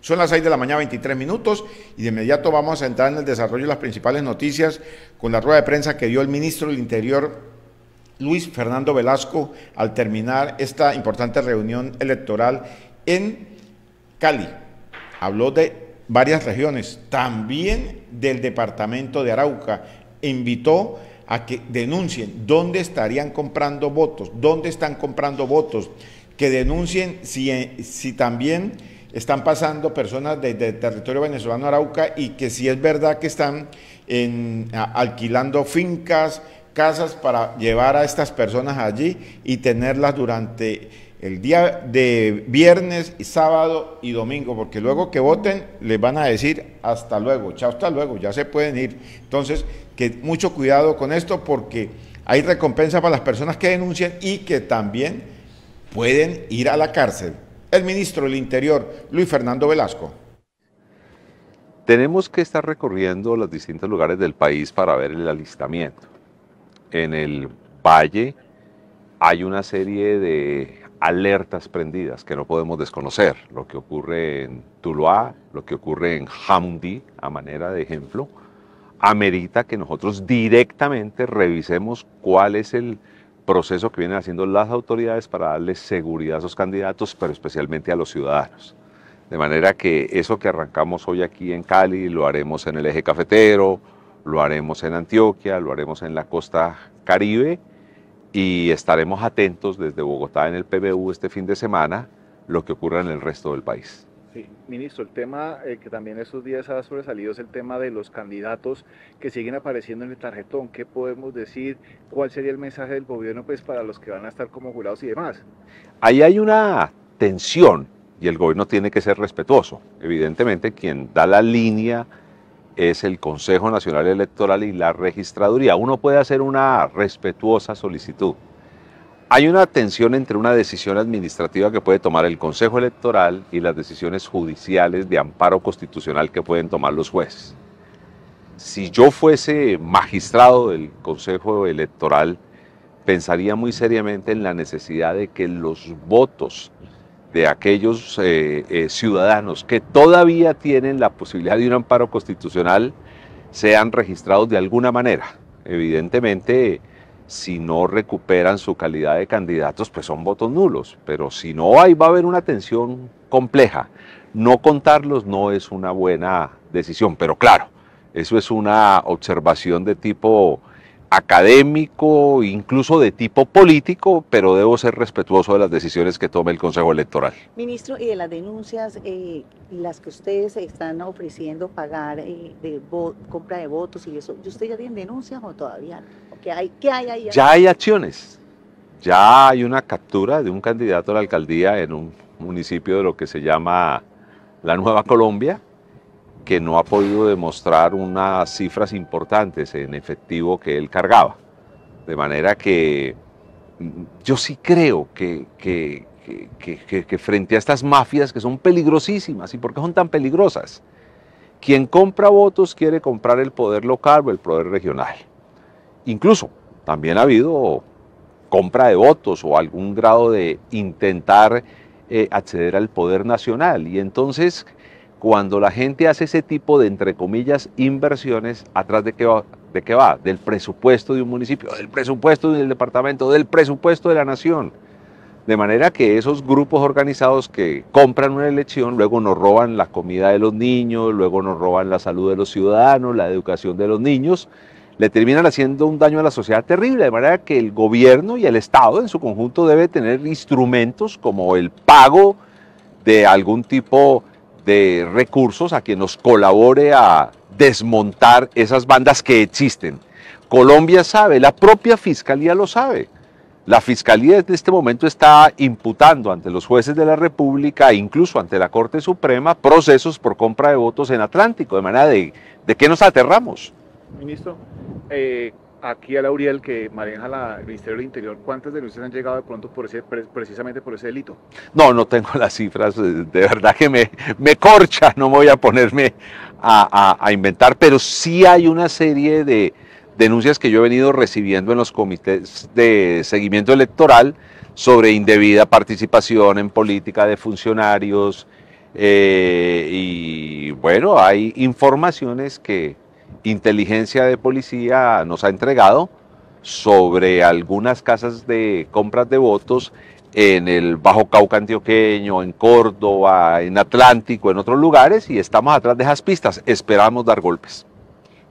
Son las 6 de la mañana, 23 minutos, y de inmediato vamos a entrar en el desarrollo de las principales noticias con la rueda de prensa que dio el ministro del Interior, Luis Fernando Velasco, al terminar esta importante reunión electoral en Cali. Habló de varias regiones, también del departamento de Arauca. Invitó a que denuncien dónde estarían comprando votos, dónde están comprando votos, que denuncien si, eh, si también están pasando personas desde el territorio venezolano Arauca y que si es verdad que están alquilando fincas, casas para llevar a estas personas allí y tenerlas durante el día de viernes, sábado y domingo, porque luego que voten les van a decir hasta luego, chao, hasta luego, ya se pueden ir. Entonces, que mucho cuidado con esto porque hay recompensa para las personas que denuncian y que también pueden ir a la cárcel el ministro del Interior, Luis Fernando Velasco. Tenemos que estar recorriendo los distintos lugares del país para ver el alistamiento. En el valle hay una serie de alertas prendidas que no podemos desconocer. Lo que ocurre en Tuluá, lo que ocurre en Hamdi, a manera de ejemplo, amerita que nosotros directamente revisemos cuál es el, proceso que vienen haciendo las autoridades para darle seguridad a esos candidatos, pero especialmente a los ciudadanos. De manera que eso que arrancamos hoy aquí en Cali lo haremos en el eje cafetero, lo haremos en Antioquia, lo haremos en la costa caribe y estaremos atentos desde Bogotá en el PBU este fin de semana lo que ocurra en el resto del país. Sí, ministro, el tema eh, que también estos días ha sobresalido es el tema de los candidatos que siguen apareciendo en el tarjetón. ¿Qué podemos decir? ¿Cuál sería el mensaje del gobierno pues, para los que van a estar como jurados y demás? Ahí hay una tensión y el gobierno tiene que ser respetuoso. Evidentemente, quien da la línea es el Consejo Nacional Electoral y la registraduría. Uno puede hacer una respetuosa solicitud. Hay una tensión entre una decisión administrativa que puede tomar el Consejo Electoral y las decisiones judiciales de amparo constitucional que pueden tomar los jueces. Si yo fuese magistrado del Consejo Electoral, pensaría muy seriamente en la necesidad de que los votos de aquellos eh, eh, ciudadanos que todavía tienen la posibilidad de un amparo constitucional sean registrados de alguna manera. Evidentemente, si no recuperan su calidad de candidatos, pues son votos nulos. Pero si no, ahí va a haber una tensión compleja. No contarlos no es una buena decisión, pero claro, eso es una observación de tipo académico, incluso de tipo político, pero debo ser respetuoso de las decisiones que tome el Consejo Electoral. Ministro, y de las denuncias, eh, las que ustedes están ofreciendo pagar eh, de compra de votos y eso, ¿y usted ya tiene denuncias o todavía no? Ya hay acciones. Ya hay una captura de un candidato a la alcaldía en un municipio de lo que se llama la Nueva Colombia, que no ha podido demostrar unas cifras importantes en efectivo que él cargaba. De manera que mm, yo sí creo que, que, frente a estas mafias que son peligrosísimas, ¿y por qué son tan peligrosas? Quien compra votos quiere comprar el poder local o el poder regional. Incluso también ha habido compra de votos o algún grado de intentar eh, acceder al poder nacional. Y entonces, cuando la gente hace ese tipo de, entre comillas, inversiones, ¿atrás de qué ¿De qué va? Del presupuesto de un municipio, del presupuesto del departamento, del presupuesto de la nación. De manera que esos grupos organizados que compran una elección, luego nos roban la comida de los niños, luego nos roban la salud de los ciudadanos, la educación de los niños, le terminan haciendo un daño a la sociedad terrible, de manera que el gobierno y el Estado en su conjunto debe tener instrumentos como el pago de algún tipo de recursos a quien nos colabore a desmontar esas bandas que existen. Colombia sabe, la propia fiscalía lo sabe. La fiscalía desde este momento está imputando ante los jueces de la República, e incluso ante la Corte Suprema, procesos por compra de votos en Atlántico, de manera de, de que nos aterramos ministro, eh, aquí a Lauriel, que maneja la, el Ministerio del Interior, ¿cuántas denuncias han llegado de pronto por ese, precisamente por ese delito? No, no tengo las cifras, eh, de verdad que me, me corcha, no me voy a ponerme a, inventar, pero sí hay una serie de denuncias que yo he venido recibiendo en los comités de seguimiento electoral sobre indebida participación en política de funcionarios eh, y bueno, hay informaciones que inteligencia de policía nos ha entregado sobre algunas casas de compras de votos en el Bajo Cauca Antioqueño, en Córdoba, en Atlántico, en otros lugares, y estamos atrás de esas pistas, esperamos dar golpes.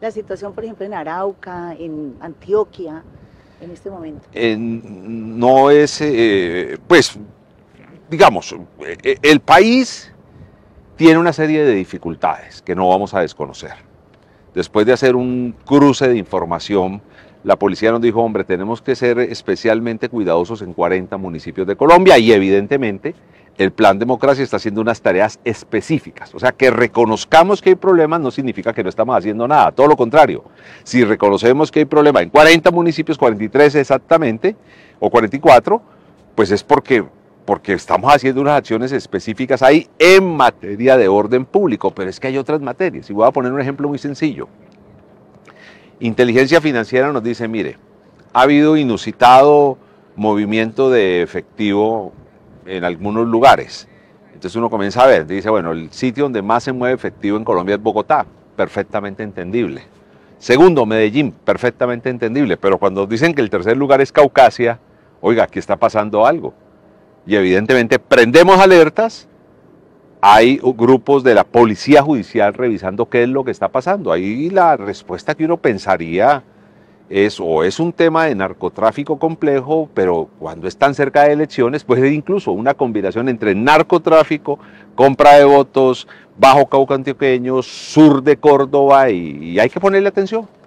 La situación, por ejemplo, en Arauca, en Antioquia, en este momento. no es, eh, pues, digamos, eh, el país tiene una serie de dificultades que no vamos a desconocer Después de hacer un cruce de información, la policía nos dijo, hombre, tenemos que ser especialmente cuidadosos en 40 municipios de Colombia y evidentemente el plan democracia está haciendo unas tareas específicas. O sea, que reconozcamos que hay problemas no significa que no estamos haciendo nada, todo lo contrario. Si reconocemos que hay problemas en 40 municipios, 43 exactamente, o 44, pues es porque porque estamos haciendo unas acciones específicas ahí en materia de orden público, pero es que hay otras materias. Y voy a poner un ejemplo muy sencillo. Inteligencia financiera nos dice, mire, ha habido inusitado movimiento de efectivo en algunos lugares. Entonces uno comienza a ver, dice, bueno, el sitio donde más se mueve efectivo en Colombia es Bogotá, perfectamente entendible. Segundo, Medellín, perfectamente entendible, pero cuando dicen que el tercer lugar es Caucasia, oiga, aquí está pasando algo y evidentemente prendemos alertas, hay grupos de la policía judicial revisando qué es lo que está pasando. Ahí la respuesta que uno pensaría es o es un tema de narcotráfico complejo, pero cuando están cerca de elecciones puede incluso una combinación entre narcotráfico, compra de votos, Bajo Cauca Antioqueño, sur de Córdoba y hay que ponerle atención.